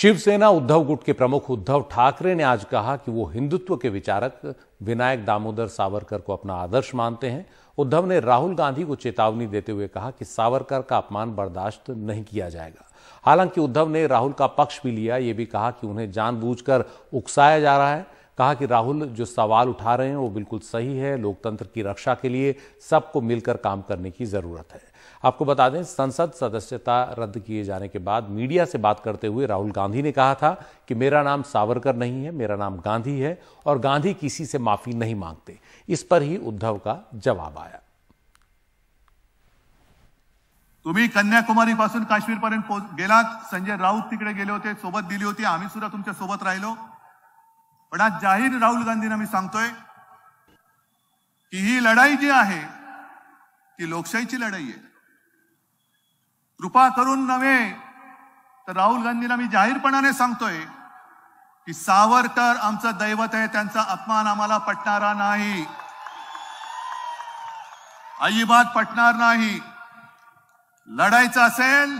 शिवसेना उद्धव गुट के प्रमुख उद्धव ठाकरे ने आज कहा कि वो हिंदुत्व के विचारक विनायक दामोदर सावरकर को अपना आदर्श मानते हैं उद्धव ने राहुल गांधी को चेतावनी देते हुए कहा कि सावरकर का अपमान बर्दाश्त नहीं किया जाएगा हालांकि उद्धव ने राहुल का पक्ष भी लिया ये भी कहा कि उन्हें जानबूझकर उकसाया जा रहा है कहा कि राहुल जो सवाल उठा रहे हैं वो बिल्कुल सही है लोकतंत्र की रक्षा के लिए सबको मिलकर काम करने की जरूरत है आपको बता दें संसद सदस्यता रद्द किए जाने के बाद मीडिया से बात करते हुए राहुल गांधी ने कहा था कि मेरा नाम सावरकर नहीं है मेरा नाम गांधी है और गांधी किसी से माफी नहीं मांगते इस पर ही उद्धव का जवाब आया तुम्ही काश्मीर काश्मीरपर्यंत गेलात संजय राऊत तिकडे गेले होते सोबत दिली होती आम्ही सुद्धा तुमच्या सोबत राहिलो पण आज जाहीर राहुल गांधींना मी सांगतोय की ही लढाई जी आहे ती लोकशाहीची लढाई आहे कृपा करून नव्हे तर राहुल गांधींना मी जाहीरपणाने सांगतोय की सावरकर आमचं दैवत आहे त्यांचा अपमान आम्हाला पटणारा नाही अजिबात पटणार नाही लढायचं असेल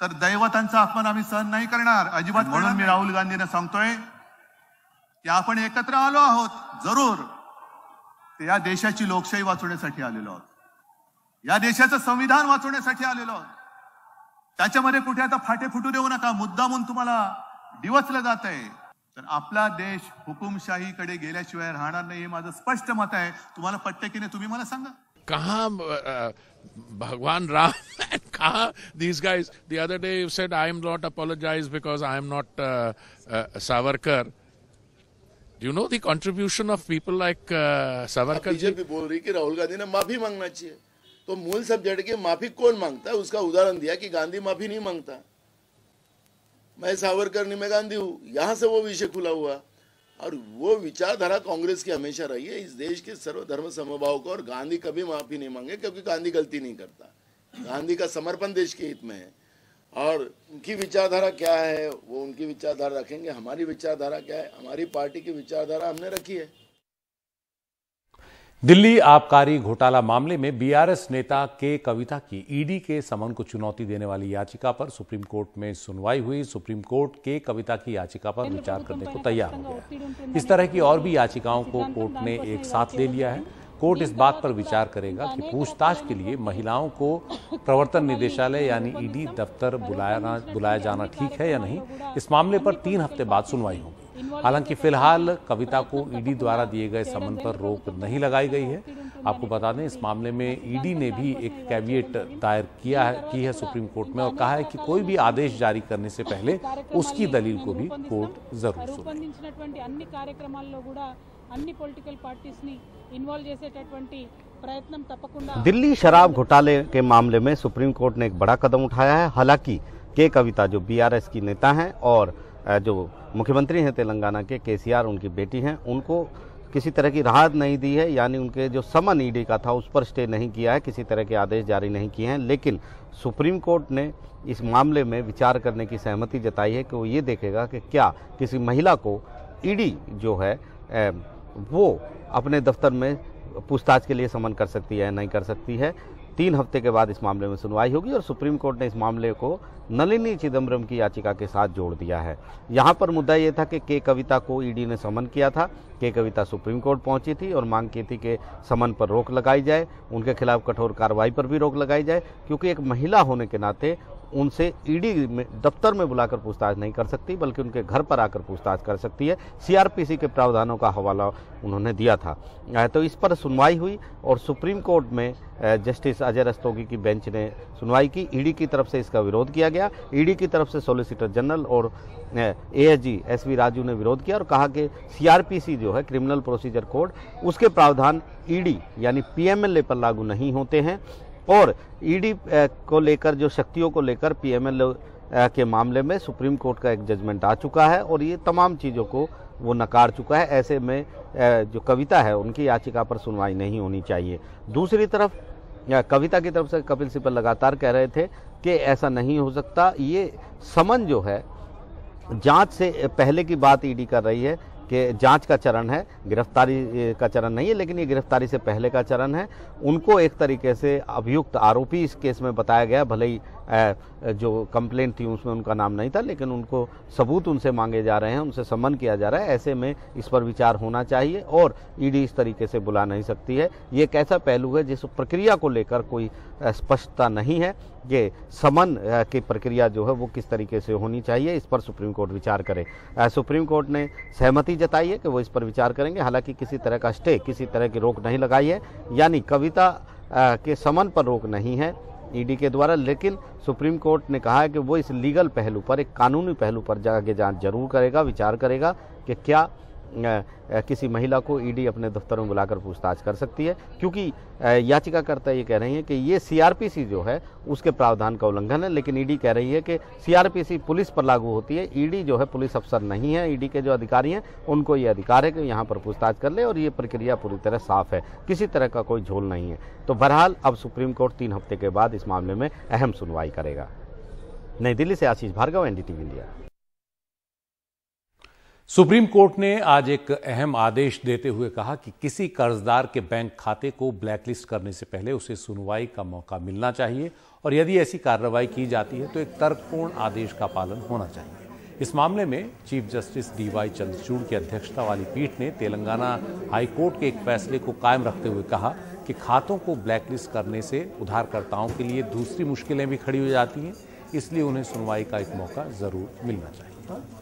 तर दैवतांचा अपमान आम्ही सहन नाही करणार अजिबात म्हणून मी राहुल गांधींना सांगतोय की आपण एकत्र आलो आहोत जरूर या देशाची लोकशाही वाचवण्यासाठी आलेलो आहोत या देशाचं संविधान वाचवण्यासाठी आलेलो आहोत त्याच्यामध्ये कुठे आता फाटे फुटू देऊ नका मुद्दा म्हणून तुम्हाला डिवचलं जात आहे तर आपला देश हुकुमशाहीकडे गेल्याशिवाय राहणार नाही हे माझं स्पष्ट मत आहे तुम्हाला पटते की नाही तुम्ही मला सांगा कहा भगवान राम कहा these guys the other day you said I am not apologize because I am not Savarkar you know the contribution of people like Savarkar BJP बोल रही कि राहुल गांधी ने माफी मांगना चाहिए तो मूल सब्जेक्ट की माफी कौन मांगता है उसका उदाहरण दिया कि गांधी माफी नहीं मांगता मैं सावरकर नहीं मैं गांधी हूँ यहाँ से वो विषय खुला हुआ और वो विचारधारा कांग्रेस की हमेशा रही है इस देश के सर्वधर्म समभाव को और गांधी कभी माफी नहीं मांगे क्योंकि गांधी गलती नहीं करता गांधी का समर्पण देश के हित में है और उनकी विचारधारा क्या है वो उनकी विचारधारा रखेंगे हमारी विचारधारा क्या है हमारी पार्टी की विचारधारा हमने रखी है दिल्ली आबकारी घोटाला मामले में बीआरएस नेता के कविता की ईडी के समन को चुनौती देने वाली याचिका पर सुप्रीम कोर्ट में सुनवाई हुई सुप्रीम कोर्ट के कविता की याचिका पर विचार तो करने को तैयार हो गया इस तरह की और भी याचिकाओं को कोर्ट ने एक साथ ले लिया है कोर्ट इस बात पर विचार करेगा कि पूछताछ के लिए महिलाओं को प्रवर्तन निदेशालय यानी ईडी दफ्तर बुलाया बुलाया जाना ठीक है या नहीं इस मामले पर तीन हफ्ते बाद सुनवाई होगी हालांकि फिलहाल कविता को ईडी द्वारा दिए गए समन पर रोक नहीं लगाई गई है आपको बता दें इस मामले में ईडी ने भी एक कैबिनेट दायर किया है की है सुप्रीम कोर्ट में और कहा है कि कोई भी आदेश जारी करने से पहले उसकी दलील को भी कोर्ट जरूर सुने అన్ని పొలిటికల్ పార్టీస్ని ఇన్వాల్వ్ చేసేటటువంటి ప్రయత్నం తప్పకుండా ఢిల్లీ शराब घोटाले के मामले में सुप्रीम कोर्ट ने एक बड़ा कदम उठाया है हालांकि के कविता जो बीआरएस की नेता हैं और जो मुख्यमंत्री हैं तेलंगाना के केसीआर उनकी बेटी हैं उनको किसी तरह की राहत नहीं दी है यानी उनके जो समन ईडी e का था उस पर स्टे नहीं किया है किसी तरह के आदेश जारी नहीं किए हैं लेकिन सुप्रीम कोर्ट ने इस मामले में विचार करने की सहमति जताई है कि वो ये देखेगा कि क्या किसी महिला को ईडी e जो है वो अपने दफ्तर में पूछताछ के लिए समन कर सकती है नहीं कर सकती है तीन हफ्ते के बाद इस मामले में सुनवाई होगी और सुप्रीम कोर्ट ने इस मामले को नलिनी चिदम्बरम की याचिका के साथ जोड़ दिया है यहाँ पर मुद्दा ये था कि के कविता को ईडी ने समन किया था के कविता सुप्रीम कोर्ट पहुंची थी और मांग की थी कि समन पर रोक लगाई जाए उनके खिलाफ कठोर कार्रवाई पर भी रोक लगाई जाए क्योंकि एक महिला होने के नाते उनसे ईडी में दफ्तर में बुलाकर पूछताछ नहीं कर सकती बल्कि उनके घर पर आकर पूछताछ कर सकती है सीआरपीसी के प्रावधानों का हवाला उन्होंने दिया था तो इस पर सुनवाई हुई और सुप्रीम कोर्ट में जस्टिस अजय रस्तोगी की बेंच ने सुनवाई की ईडी की तरफ से इसका विरोध किया गया ईडी की तरफ से सोलिसिटर जनरल और एएसजी एसवी राजू ने विरोध किया और कहा कि सीआरपीसी जो है क्रिमिनल प्रोसीजर कोड उसके प्रावधान ईडी यानी पीएमएलए पर लागू नहीं होते हैं और ईडी e को लेकर जो शक्तियों को लेकर पीएमएल के मामले में सुप्रीम कोर्ट का एक जजमेंट आ चुका है और ये तमाम चीज़ों को वो नकार चुका है ऐसे में जो कविता है उनकी याचिका पर सुनवाई नहीं होनी चाहिए दूसरी तरफ कविता की तरफ से कपिल सिब्बल लगातार कह रहे थे कि ऐसा नहीं हो सकता ये समन जो है जांच से पहले की बात ईडी e कर रही है के जांच का चरण है गिरफ्तारी का चरण नहीं है लेकिन ये गिरफ्तारी से पहले का चरण है उनको एक तरीके से अभियुक्त आरोपी इस केस में बताया गया भले ही जो कंप्लेंट थी उसमें उनका नाम नहीं था लेकिन उनको सबूत उनसे मांगे जा रहे हैं उनसे समन किया जा रहा है ऐसे में इस पर विचार होना चाहिए और ईडी इस तरीके से बुला नहीं सकती है ये एक ऐसा पहलू है जिस प्रक्रिया को लेकर कोई स्पष्टता नहीं है कि समन की प्रक्रिया जो है वो किस तरीके से होनी चाहिए इस पर सुप्रीम कोर्ट विचार करे सुप्रीम कोर्ट ने सहमति जताई है कि वो इस पर विचार करेंगे हालांकि किसी तरह का स्टे किसी तरह की रोक नहीं लगाई है यानी कविता के समन पर रोक नहीं है ईडी के द्वारा लेकिन सुप्रीम कोर्ट ने कहा है कि वो इस लीगल पहलू पर एक कानूनी पहलू पर जाके जांच जरूर करेगा विचार करेगा कि क्या किसी महिला को ईडी अपने दफ्तर में बुलाकर पूछताछ कर सकती है क्योंकि याचिकाकर्ता ये कह रही है कि ये सीआरपीसी जो है उसके प्रावधान का उल्लंघन है लेकिन ईडी कह रही है कि सीआरपीसी पुलिस पर लागू होती है ईडी जो है पुलिस अफसर नहीं है ईडी के जो अधिकारी हैं उनको ये अधिकार है कि यहाँ पर पूछताछ कर ले और ये प्रक्रिया पूरी तरह साफ है किसी तरह का कोई झोल नहीं है तो बहरहाल अब सुप्रीम कोर्ट तीन हफ्ते के बाद इस मामले में अहम सुनवाई करेगा नई दिल्ली से Ashish Bhargava NDTV India Supreme Court ने आज एक अहम आदेश देते हुए कहा कि किसी कर्जदार के बैंक खाते को ब्लैकलिस्ट करने से पहले उसे सुनवाई का मौका मिलना चाहिए और यदि ऐसी कार्रवाई की जाती है तो एक तर्कपूर्ण आदेश का पालन होना चाहिए इस मामले में chief justice D Y Chandrachud की अध्यक्षता वाली पीठ ने तेलंगाना हाईकोर्ट के एक फैसले को कायम रखते हुए कहा कि खातों को ब्लैकलिस्ट करने से उधारकर्ताओं के लिए दूसरी मुश्किलें भी खड़ी हो जाती हैं इसलिए उन्हें सुनवाई का एक मौका ज़रूर मिलना चाहिए